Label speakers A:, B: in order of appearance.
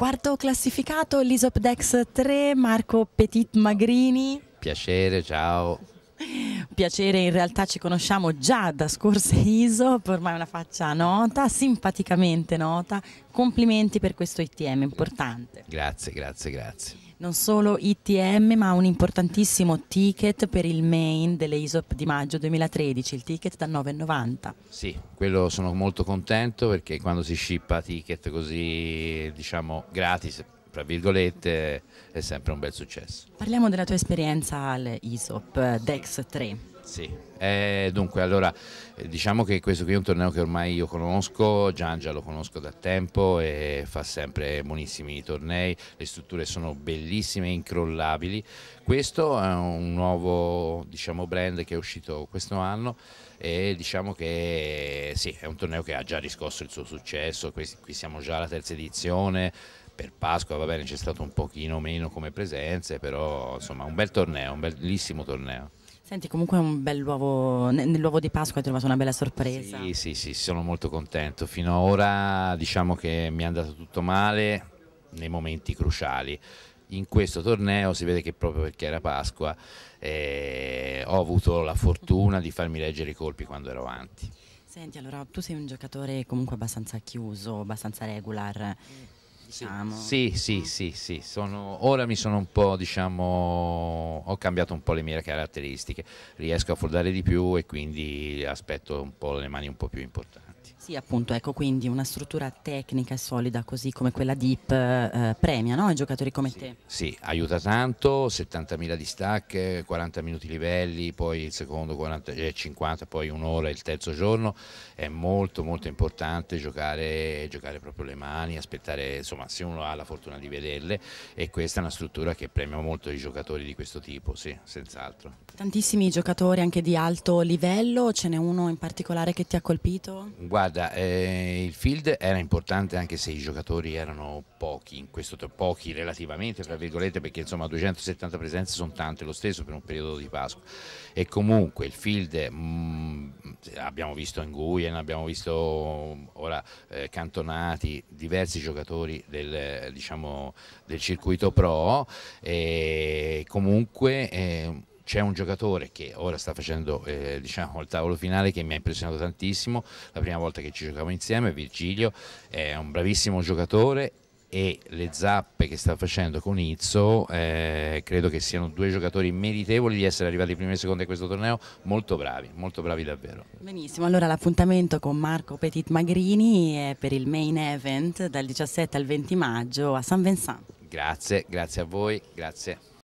A: Quarto classificato, l'Isopdex 3, Marco Petit Magrini.
B: Piacere, ciao
A: piacere, in realtà ci conosciamo già da scorse ISO, ormai una faccia nota, simpaticamente nota. Complimenti per questo ITM importante. Grazie, grazie, grazie. Non solo ITM, ma un importantissimo ticket per il main delle ISOP di maggio 2013, il ticket da 9,90.
B: Sì, quello sono molto contento perché quando si scippa ticket così, diciamo, gratis, tra virgolette, è sempre un bel successo.
A: Parliamo della tua esperienza all'ISOP DEX 3.
B: Sì, eh, dunque allora eh, diciamo che questo qui è un torneo che ormai io conosco, Giangia lo conosco da tempo e fa sempre buonissimi tornei, le strutture sono bellissime, incrollabili, questo è un nuovo diciamo, brand che è uscito questo anno e diciamo che sì, è un torneo che ha già riscosso il suo successo, qui, qui siamo già alla terza edizione, per Pasqua va bene c'è stato un pochino meno come presenze, però insomma un bel torneo, un bellissimo torneo.
A: Senti, comunque è un bel nell'uovo di Pasqua hai trovato una bella sorpresa.
B: Sì, sì, sì, sono molto contento. Fino ad ora diciamo che mi è andato tutto male nei momenti cruciali. In questo torneo si vede che proprio perché era Pasqua eh, ho avuto la fortuna di farmi leggere i colpi quando ero avanti.
A: Senti, allora tu sei un giocatore comunque abbastanza chiuso, abbastanza regular
B: diciamo. Sì, sì, sì, sì, sono, ora mi sono un po', diciamo, ho cambiato un po' le mie caratteristiche, riesco a fordare di più e quindi aspetto un po' le mani un po' più importanti
A: progetti. Sì, appunto, ecco, quindi una struttura tecnica e solida così come quella DIP eh, eh, premia no? i giocatori come sì, te.
B: Sì, aiuta tanto, 70.000 di stack, 40 minuti livelli, poi il secondo 40, eh, 50, poi un'ora il terzo giorno, è molto molto importante giocare, giocare proprio le mani, aspettare, insomma, se uno ha la fortuna di vederle e questa è una struttura che premia molto i giocatori di questo tipo, sì, senz'altro.
A: Tantissimi giocatori anche di alto livello, ce n'è uno in particolare che ti ha colpito?
B: guarda, eh, il field era importante anche se i giocatori erano pochi, in questo, pochi relativamente, tra virgolette, perché insomma 270 presenze sono tante lo stesso per un periodo di Pasqua. E comunque il field, mh, mm, abbiamo visto Nguyen, abbiamo visto ora eh, Cantonati, diversi giocatori del, diciamo, del circuito pro, e comunque... Eh, c'è un giocatore che ora sta facendo eh, diciamo, il tavolo finale che mi ha impressionato tantissimo, la prima volta che ci giocavamo insieme, Virgilio, è un bravissimo giocatore e le zappe che sta facendo con Izzo eh, credo che siano due giocatori meritevoli di essere arrivati prima e seconda in questo torneo molto bravi, molto bravi davvero
A: Benissimo, allora l'appuntamento con Marco Petit Magrini è per il main event dal 17 al 20 maggio a San Vincent
B: Grazie, grazie a voi, grazie